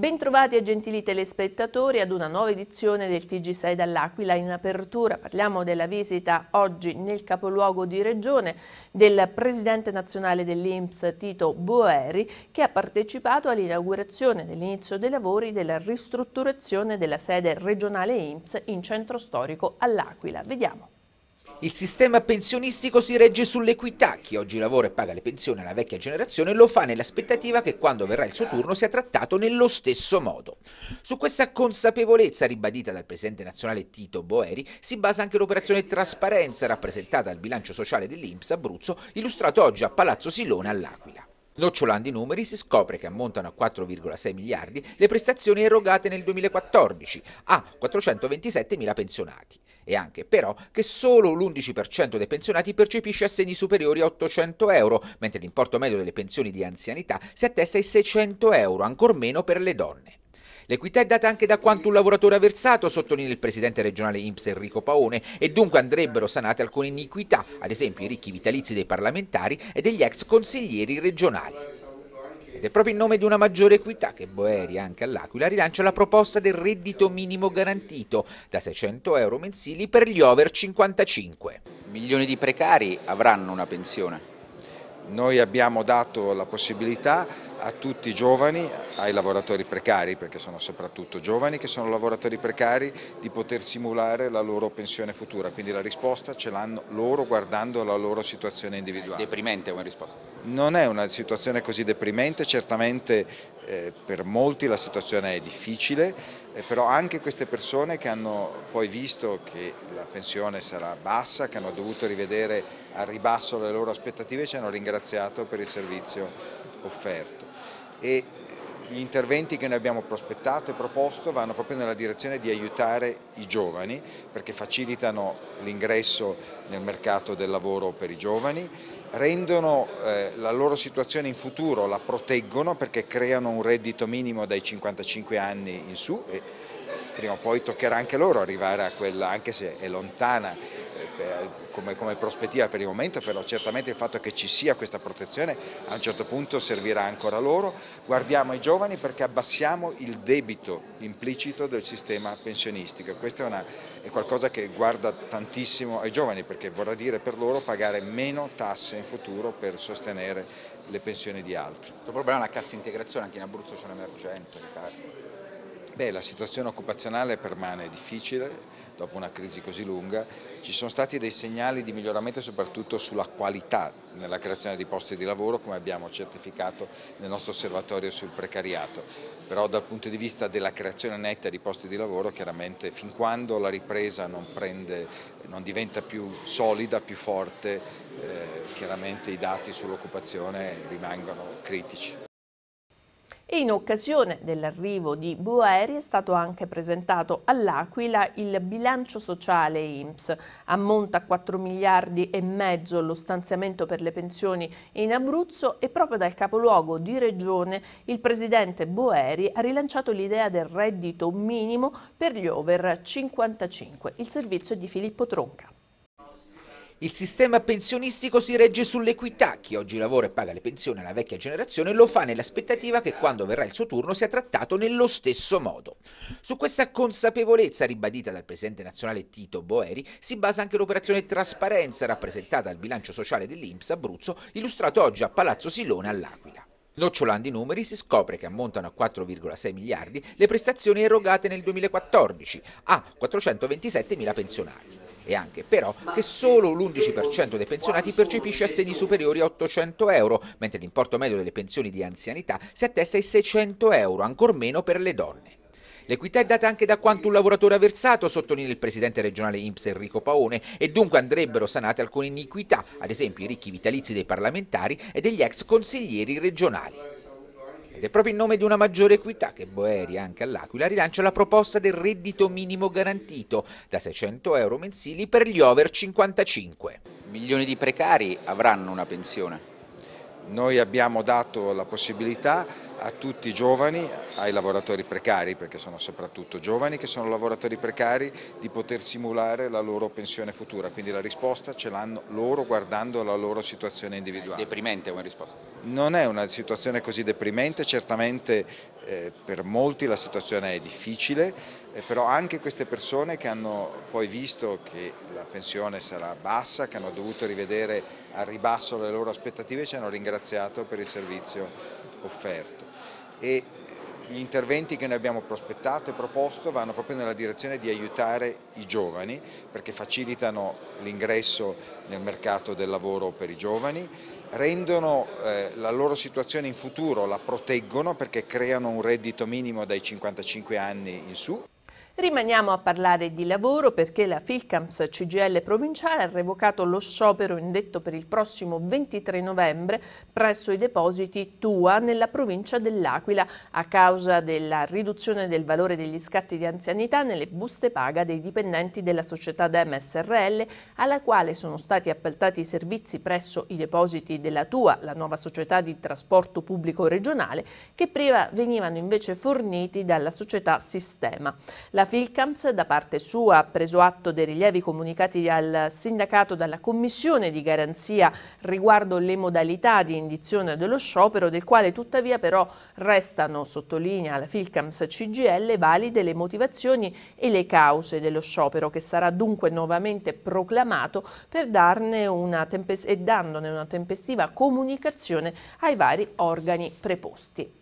Bentrovati e gentili telespettatori ad una nuova edizione del TG6 dall'Aquila. In apertura parliamo della visita oggi nel capoluogo di regione del presidente nazionale dell'Inps Tito Boeri che ha partecipato all'inaugurazione dell'inizio dei lavori della ristrutturazione della sede regionale Inps in centro storico all'Aquila. Vediamo. Il sistema pensionistico si regge sull'equità. Chi oggi lavora e paga le pensioni alla vecchia generazione lo fa nell'aspettativa che quando verrà il suo turno sia trattato nello stesso modo. Su questa consapevolezza ribadita dal presidente nazionale Tito Boeri si basa anche l'operazione Trasparenza rappresentata al bilancio sociale dell'Inps Abruzzo, illustrato oggi a Palazzo Silone all'Aquila. Nocciolando i numeri si scopre che ammontano a 4,6 miliardi le prestazioni erogate nel 2014 a 427 mila pensionati e anche però che solo l'11% dei pensionati percepisce assegni superiori a 800 euro, mentre l'importo medio delle pensioni di anzianità si attesta ai 600 euro, ancor meno per le donne. L'equità è data anche da quanto un lavoratore ha versato, sottolinea il presidente regionale IMS Enrico Paone, e dunque andrebbero sanate alcune iniquità, ad esempio i ricchi vitalizi dei parlamentari e degli ex consiglieri regionali. Ed è proprio in nome di una maggiore equità che Boeri, anche all'Aquila, rilancia la proposta del reddito minimo garantito da 600 euro mensili per gli over 55. Milioni di precari avranno una pensione noi abbiamo dato la possibilità a tutti i giovani, ai lavoratori precari, perché sono soprattutto giovani che sono lavoratori precari, di poter simulare la loro pensione futura. Quindi la risposta ce l'hanno loro guardando la loro situazione individuale. È deprimente come risposta? Non è una situazione così deprimente, certamente eh, per molti la situazione è difficile, eh, però anche queste persone che hanno poi visto che la pensione sarà bassa, che hanno dovuto rivedere a ribasso le loro aspettative, ci hanno ringraziato per il servizio offerto. E eh, gli interventi che noi abbiamo prospettato e proposto vanno proprio nella direzione di aiutare i giovani perché facilitano l'ingresso nel mercato del lavoro per i giovani rendono eh, la loro situazione in futuro, la proteggono perché creano un reddito minimo dai 55 anni in su e eh, prima o poi toccherà anche loro arrivare a quella, anche se è lontana, eh, eh, come, come, prospettiva per il momento, però certamente il fatto che ci sia questa protezione a un certo punto servirà ancora loro. Guardiamo i giovani perché abbassiamo il debito implicito del sistema pensionistico. Questo è, una, è qualcosa che guarda tantissimo ai giovani perché vorrà dire per loro pagare meno tasse in futuro per sostenere le pensioni di altri. Il problema è la cassa integrazione, anche in Abruzzo c'è un'emergenza. Beh, la situazione occupazionale permane difficile dopo una crisi così lunga, ci sono stati dei segnali di miglioramento soprattutto sulla qualità nella creazione di posti di lavoro come abbiamo certificato nel nostro osservatorio sul precariato, però dal punto di vista della creazione netta di posti di lavoro chiaramente fin quando la ripresa non, prende, non diventa più solida, più forte, eh, chiaramente i dati sull'occupazione rimangono critici e in occasione dell'arrivo di Boeri è stato anche presentato all'Aquila il bilancio sociale IMSS. Ammonta a 4 miliardi e mezzo lo stanziamento per le pensioni in Abruzzo e proprio dal capoluogo di regione il presidente Boeri ha rilanciato l'idea del reddito minimo per gli over 55. Il servizio è di Filippo Tronca. Il sistema pensionistico si regge sull'equità. Chi oggi lavora e paga le pensioni alla vecchia generazione lo fa nell'aspettativa che quando verrà il suo turno sia trattato nello stesso modo. Su questa consapevolezza ribadita dal presidente nazionale Tito Boeri si basa anche l'operazione Trasparenza rappresentata al bilancio sociale dell'Inps Abruzzo, illustrato oggi a Palazzo Silone all'Aquila. Nocciolando i numeri si scopre che ammontano a 4,6 miliardi le prestazioni erogate nel 2014 a 427 mila pensionati e anche però che solo l'11% dei pensionati percepisce assegni superiori a 800 euro, mentre l'importo medio delle pensioni di anzianità si attesta ai 600 euro, ancor meno per le donne. L'equità è data anche da quanto un lavoratore ha versato, sottolinea il presidente regionale IMSS Enrico Paone, e dunque andrebbero sanate alcune iniquità, ad esempio i ricchi vitalizi dei parlamentari e degli ex consiglieri regionali. Presidente, proprio in nome di una maggiore equità che Boeri anche all'Aquila rilancia la proposta del reddito minimo garantito da 600 euro mensili per gli over 55. Milioni di precari avranno una pensione. Noi abbiamo dato la possibilità a tutti i giovani, ai lavoratori precari, perché sono soprattutto giovani che sono lavoratori precari, di poter simulare la loro pensione futura, quindi la risposta ce l'hanno loro guardando la loro situazione individuale. È deprimente come risposta? Non è una situazione così deprimente, certamente eh, per molti la situazione è difficile, eh, però anche queste persone che hanno poi visto che la pensione sarà bassa, che hanno dovuto rivedere a ribasso le loro aspettative, ci hanno ringraziato per il servizio offerto e gli interventi che noi abbiamo prospettato e proposto vanno proprio nella direzione di aiutare i giovani perché facilitano l'ingresso nel mercato del lavoro per i giovani rendono eh, la loro situazione in futuro, la proteggono perché creano un reddito minimo dai 55 anni in su. Rimaniamo a parlare di lavoro perché la Filcamps CGL provinciale ha revocato lo sciopero indetto per il prossimo 23 novembre presso i depositi Tua nella provincia dell'Aquila a causa della riduzione del valore degli scatti di anzianità nelle buste paga dei dipendenti della società DMSRL alla quale sono stati appaltati i servizi presso i depositi della Tua, la nuova società di trasporto pubblico regionale, che prima venivano invece forniti dalla società Sistema. La Filcams da parte sua ha preso atto dei rilievi comunicati al sindacato dalla Commissione di garanzia riguardo le modalità di indizione dello sciopero, del quale tuttavia però restano, sottolinea la Filcams CGL, valide le motivazioni e le cause dello sciopero, che sarà dunque nuovamente proclamato per darne una e dandone una tempestiva comunicazione ai vari organi preposti.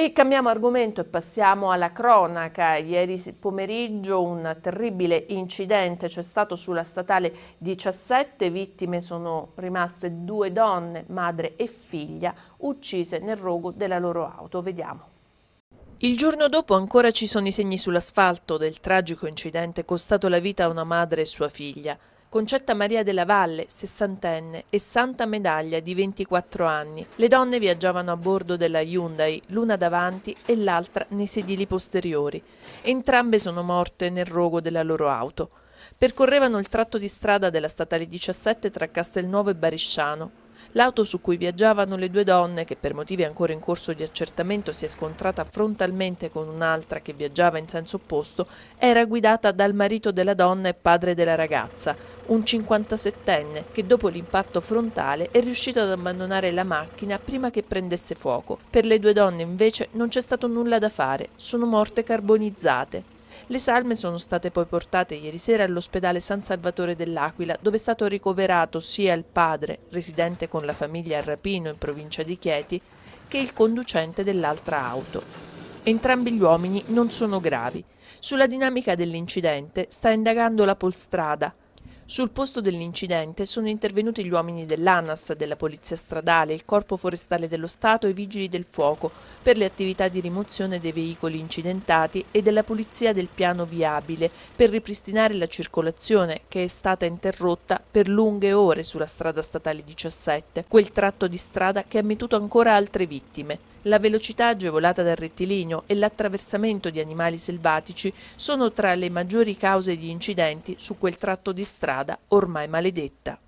E cambiamo argomento e passiamo alla cronaca. Ieri pomeriggio un terribile incidente c'è stato sulla statale 17, vittime sono rimaste due donne, madre e figlia, uccise nel rogo della loro auto. Vediamo. Il giorno dopo ancora ci sono i segni sull'asfalto del tragico incidente costato la vita a una madre e sua figlia. Concetta Maria della Valle, sessantenne, e Santa Medaglia, di 24 anni. Le donne viaggiavano a bordo della Hyundai, l'una davanti e l'altra nei sedili posteriori. Entrambe sono morte nel rogo della loro auto. Percorrevano il tratto di strada della statale 17 tra Castelnuovo e Barisciano. L'auto su cui viaggiavano le due donne, che per motivi ancora in corso di accertamento si è scontrata frontalmente con un'altra che viaggiava in senso opposto, era guidata dal marito della donna e padre della ragazza, un 57enne che dopo l'impatto frontale è riuscito ad abbandonare la macchina prima che prendesse fuoco. Per le due donne invece non c'è stato nulla da fare, sono morte carbonizzate. Le salme sono state poi portate ieri sera all'ospedale San Salvatore dell'Aquila, dove è stato ricoverato sia il padre, residente con la famiglia a Rapino in provincia di Chieti, che il conducente dell'altra auto. Entrambi gli uomini non sono gravi. Sulla dinamica dell'incidente sta indagando la Polstrada, sul posto dell'incidente sono intervenuti gli uomini dell'ANAS, della Polizia Stradale, il Corpo Forestale dello Stato e i Vigili del Fuoco per le attività di rimozione dei veicoli incidentati e della Polizia del Piano Viabile per ripristinare la circolazione che è stata interrotta per lunghe ore sulla strada statale 17, quel tratto di strada che ha mietuto ancora altre vittime. La velocità agevolata dal rettilineo e l'attraversamento di animali selvatici sono tra le maggiori cause di incidenti su quel tratto di strada ormai maledetta.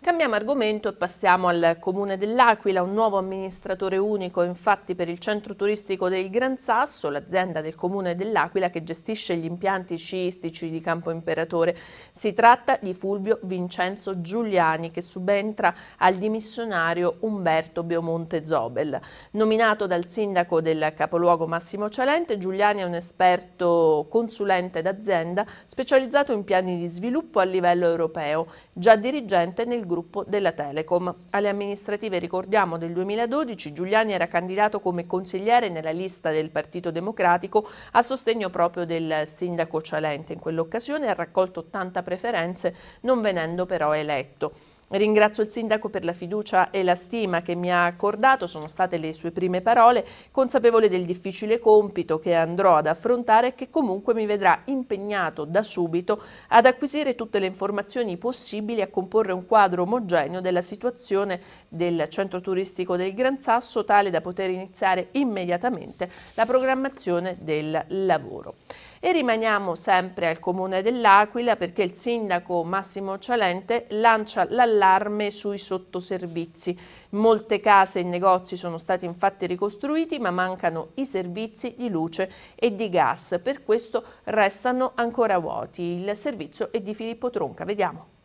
Cambiamo argomento e passiamo al comune dell'Aquila, un nuovo amministratore unico infatti per il centro turistico del Gran Sasso, l'azienda del comune dell'Aquila che gestisce gli impianti sciistici di Campo Imperatore. Si tratta di Fulvio Vincenzo Giuliani che subentra al dimissionario Umberto Biomonte Zobel. Nominato dal sindaco del capoluogo Massimo Celente, Giuliani è un esperto consulente d'azienda specializzato in piani di sviluppo a livello europeo, già dirigente nel gruppo della Telecom. Alle amministrative ricordiamo del 2012 Giuliani era candidato come consigliere nella lista del Partito Democratico a sostegno proprio del sindaco Cialente. In quell'occasione ha raccolto 80 preferenze non venendo però eletto. Ringrazio il Sindaco per la fiducia e la stima che mi ha accordato, sono state le sue prime parole, consapevole del difficile compito che andrò ad affrontare e che comunque mi vedrà impegnato da subito ad acquisire tutte le informazioni possibili a comporre un quadro omogeneo della situazione del centro turistico del Gran Sasso, tale da poter iniziare immediatamente la programmazione del lavoro. E rimaniamo sempre al comune dell'Aquila perché il sindaco Massimo Cialente lancia l'allarme sui sottoservizi. Molte case e negozi sono stati infatti ricostruiti ma mancano i servizi di luce e di gas. Per questo restano ancora vuoti. Il servizio è di Filippo Tronca. Vediamo.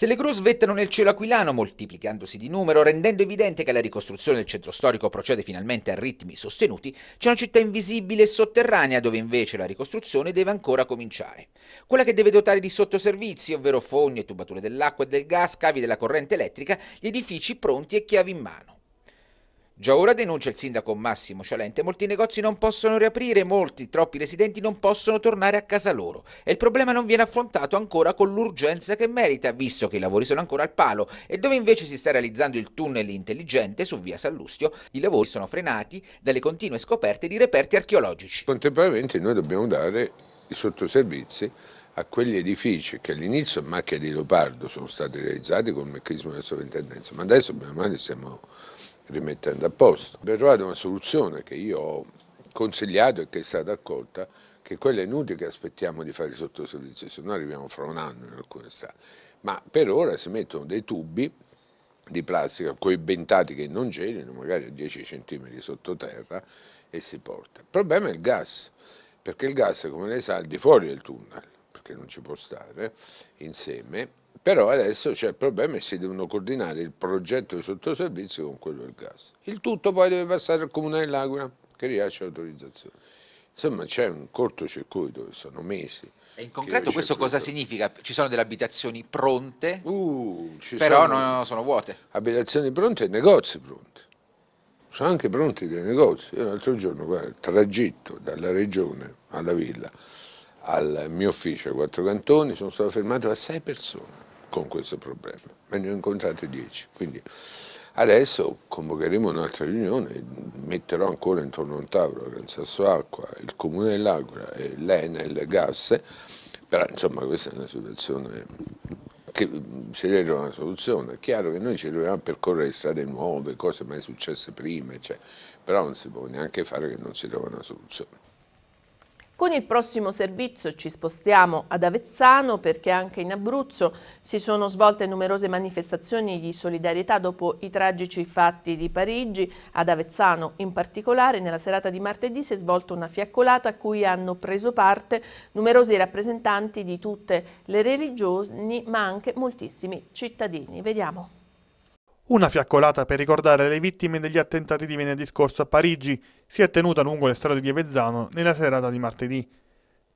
Se le gru svettano nel cielo aquilano, moltiplicandosi di numero, rendendo evidente che la ricostruzione del centro storico procede finalmente a ritmi sostenuti, c'è una città invisibile e sotterranea dove invece la ricostruzione deve ancora cominciare. Quella che deve dotare di sottoservizi, ovvero fogne, tubature dell'acqua e del gas, cavi della corrente elettrica, gli edifici pronti e chiavi in mano. Già ora denuncia il sindaco Massimo Cialente, molti negozi non possono riaprire, molti, troppi residenti non possono tornare a casa loro e il problema non viene affrontato ancora con l'urgenza che merita, visto che i lavori sono ancora al palo e dove invece si sta realizzando il tunnel intelligente su via Sallustio, i lavori sono frenati dalle continue scoperte di reperti archeologici. Contemporaneamente noi dobbiamo dare i sottoservizi a quegli edifici che all'inizio macchia di leopardo sono stati realizzati con il meccanismo della sovrintendenza, ma adesso man mano rimettendo a posto. Per trovare una soluzione che io ho consigliato e che è stata accolta, che quella è inutile che aspettiamo di fare sotto servizio, se no arriviamo fra un anno in alcune strade, ma per ora si mettono dei tubi di plastica coibentati che non gelino, magari a 10 cm sottoterra e si porta. Il problema è il gas, perché il gas come lei sa è al di fuori del tunnel, perché non ci può stare insieme però adesso c'è il problema e si devono coordinare il progetto di sottoservizio con quello del gas. Il tutto poi deve passare al Comune dell'Aquila che rilascia l'autorizzazione. Insomma c'è un cortocircuito sono mesi. E in concreto questo cosa significa? Ci sono delle abitazioni pronte, uh, però sono, non sono vuote. Abitazioni pronte e negozi pronti. Sono anche pronti dei negozi. Io l'altro giorno, guarda, il tragitto dalla regione alla villa al mio ufficio a Quattro Cantoni sono stato fermato da sei persone con questo problema. Me ne ho incontrate 10, quindi adesso convocheremo un'altra riunione, metterò ancora intorno a un tavolo Gran Sasso Acqua, il Comune dell'Agora e l'Enel Gas, però insomma questa è una situazione che si deve trovare una soluzione. È chiaro che noi ci troviamo a percorrere strade nuove, cose mai successe prima, cioè, però non si può neanche fare che non si trova una soluzione. Con il prossimo servizio ci spostiamo ad Avezzano perché anche in Abruzzo si sono svolte numerose manifestazioni di solidarietà dopo i tragici fatti di Parigi. Ad Avezzano in particolare nella serata di martedì si è svolta una fiaccolata a cui hanno preso parte numerosi rappresentanti di tutte le religioni ma anche moltissimi cittadini. Vediamo. Una fiaccolata per ricordare le vittime degli attentati di venerdì scorso a Parigi si è tenuta lungo le strade di Avezzano nella serata di martedì.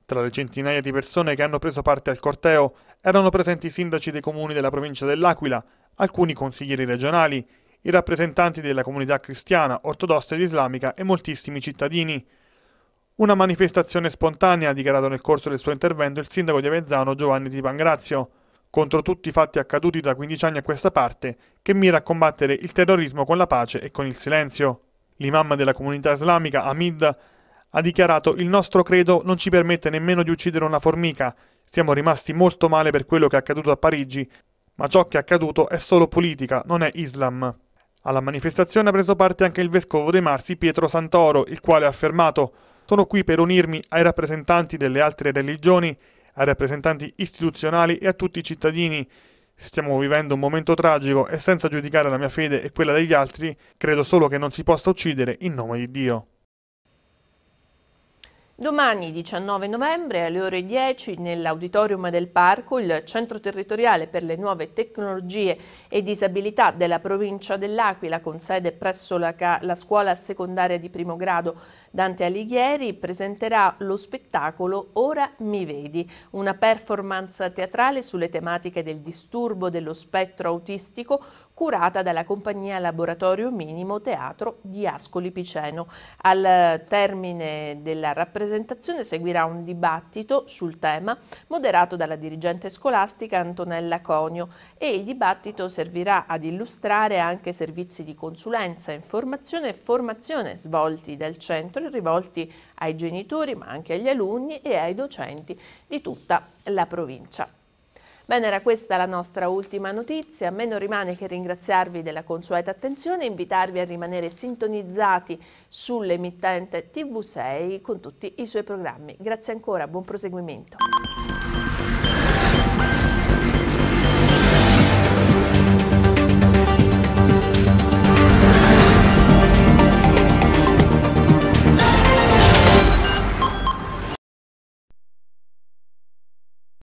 Tra le centinaia di persone che hanno preso parte al corteo erano presenti i sindaci dei comuni della provincia dell'Aquila, alcuni consiglieri regionali, i rappresentanti della comunità cristiana, ortodossa ed islamica e moltissimi cittadini. Una manifestazione spontanea ha dichiarato nel corso del suo intervento il sindaco di Avezzano Giovanni Di Pangrazio contro tutti i fatti accaduti da 15 anni a questa parte, che mira a combattere il terrorismo con la pace e con il silenzio. L'imam della comunità islamica, Hamid, ha dichiarato il nostro credo non ci permette nemmeno di uccidere una formica, siamo rimasti molto male per quello che è accaduto a Parigi, ma ciò che è accaduto è solo politica, non è Islam. Alla manifestazione ha preso parte anche il vescovo dei Marsi Pietro Santoro, il quale ha affermato sono qui per unirmi ai rappresentanti delle altre religioni ai rappresentanti istituzionali e a tutti i cittadini. Stiamo vivendo un momento tragico e senza giudicare la mia fede e quella degli altri, credo solo che non si possa uccidere in nome di Dio. Domani 19 novembre alle ore 10 nell'auditorium del Parco il Centro Territoriale per le Nuove Tecnologie e Disabilità della provincia dell'Aquila con sede presso la, la scuola secondaria di primo grado Dante Alighieri presenterà lo spettacolo Ora mi vedi, una performance teatrale sulle tematiche del disturbo dello spettro autistico curata dalla compagnia Laboratorio Minimo Teatro di Ascoli Piceno. Al termine della rappresentazione seguirà un dibattito sul tema moderato dalla dirigente scolastica Antonella Conio e il dibattito servirà ad illustrare anche servizi di consulenza, informazione e formazione svolti dal centro sempre rivolti ai genitori ma anche agli alunni e ai docenti di tutta la provincia. Bene, era questa la nostra ultima notizia, a me non rimane che ringraziarvi della consueta attenzione e invitarvi a rimanere sintonizzati sull'emittente TV6 con tutti i suoi programmi. Grazie ancora, buon proseguimento.